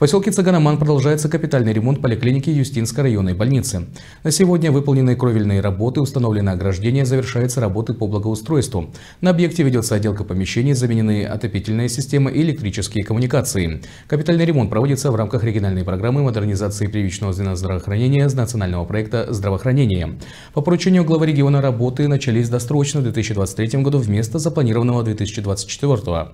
В поселке Цаганаман продолжается капитальный ремонт поликлиники Юстинской районной больницы. На сегодня выполнены кровельные работы, установлено ограждение, завершаются работы по благоустройству. На объекте ведется отделка помещений, заменены отопительная система и электрические коммуникации. Капитальный ремонт проводится в рамках региональной программы модернизации привичного звена здравоохранения с национального проекта «Здравоохранение». По поручению главы региона работы начались досрочно в 2023 году вместо запланированного 2024 года.